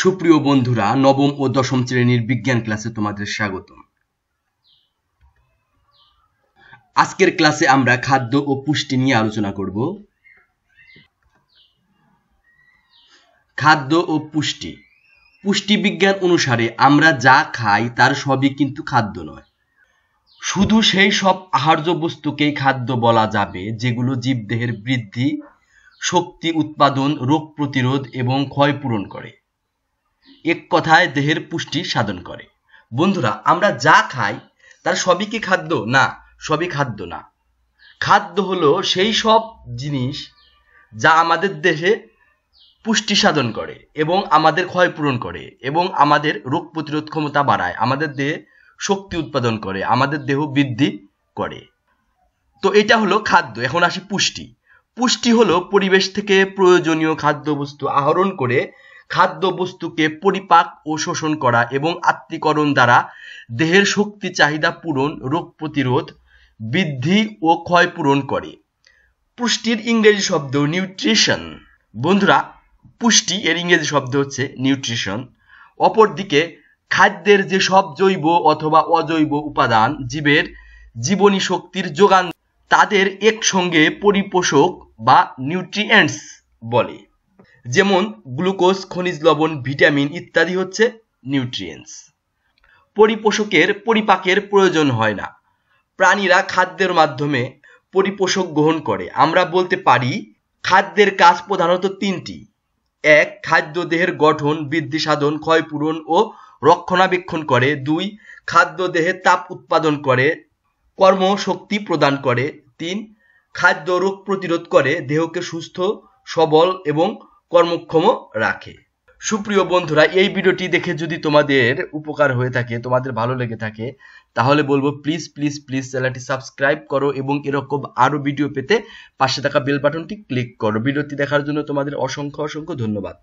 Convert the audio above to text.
সুপ্রিয় বন্ধুরা নবম ও দশম শ্রেণীর বিজ্ঞান ক্লাসে তোমাদের স্বাগত আজকের ক্লাসে আমরা খাদ্য ও পুষ্টি নিয়ে আলোচনা করব খাদ্য ও পুষ্টি পুষ্টি বিজ্ঞান অনুসারে আমরা যা খাই তার সবই কিন্তু খাদ্য নয় শুধু সেই সব আহার্য বস্তুকেই খাদ্য বলা যাবে যেগুলো জীবদেহের বৃদ্ধি শক্তি উৎপাদন রোগ প্রতিরোধ এবং ক্ষয় পূরণ করে এক কথায় দেহের পুষ্টি সাধন করে বন্ধুরা আমরা যা খাই তার সবই কি খাদ্য না সবই খাদ্য না খাদ্য হলো সেই সব জিনিস যা আমাদের দেহে পুষ্টি সাধন করে এবং আমাদের ক্ষয় পূরণ করে এবং আমাদের রোগ প্রতিরোধ ক্ষমতা বাড়ায় আমাদের দেহে শক্তি উৎপাদন করে আমাদের দেহ বৃদ্ধি করে তো এটা হলো খাদ্য এখন আসি পুষ্টি পুষ্টি হলো পরিবেশ থেকে প্রয়োজনীয় খাদ্যবস্তু আহরণ করে খাদ্যবস্তুকে পরিপাক ও শোষণ করা এবং আত্তীকরণ দ্বারা দেহের শক্তি চাহিদা পূরণ রোগ প্রতিরোধ বৃদ্ধি ও ক্ষয় পূরণ করে পুষ্টির ইংরেজি শব্দ নিউট্রিশন বন্ধুরা পুষ্টি এর ইংরেজি শব্দ হচ্ছে নিউট্রিশন অপরদিকে খাদ্যের যে সব জৈব অথবা অজৈব উপাদান জীবের জীবনী শক্তির যোগান তাদের একসঙ্গে পরিপোষক বা নিউট্রিয়েন্টস বলে যেমন গ্লুকোজ খনিজ লবণ ভিটামিন ইত্যাদি হচ্ছে নিউট্রিয়েন্টস পরিপোষকের পরিপাকের প্রয়োজন হয় না প্রাণীরা খাদ্যের মাধ্যমে পরিপোষক গ্রহণ করে আমরা বলতে পারি খাদ্যের কাজ প্রধানত তিনটি এক খাদ্য দেহের গঠন বৃদ্ধি সাধন ক্ষয়পূরণ ও রক্ষণাবেক্ষণ করে দুই খাদ্য দেহে তাপ উৎপাদন করে কর্মশক্তি প্রদান করে তিন খাদ্য রোগ প্রতিরোধ করে দেহকে সুস্থ সবল এবং কর্মক্ষম রাখে সুপ্রিয় বন্ধুরা এই ভিডিওটি দেখে যদি তোমাদের উপকার হয়ে থাকে তোমাদের ভালো লেগে থাকে তাহলে বলবো প্লিজ প্লিজ প্লিজ চ্যানেলটি সাবস্ক্রাইব করো এবং এরকম আরও ভিডিও পেতে পাশে থাকা বেল বাটনটি ক্লিক করো ভিডিওটি দেখার জন্য তোমাদের অসংখ্য অসংখ্য ধন্যবাদ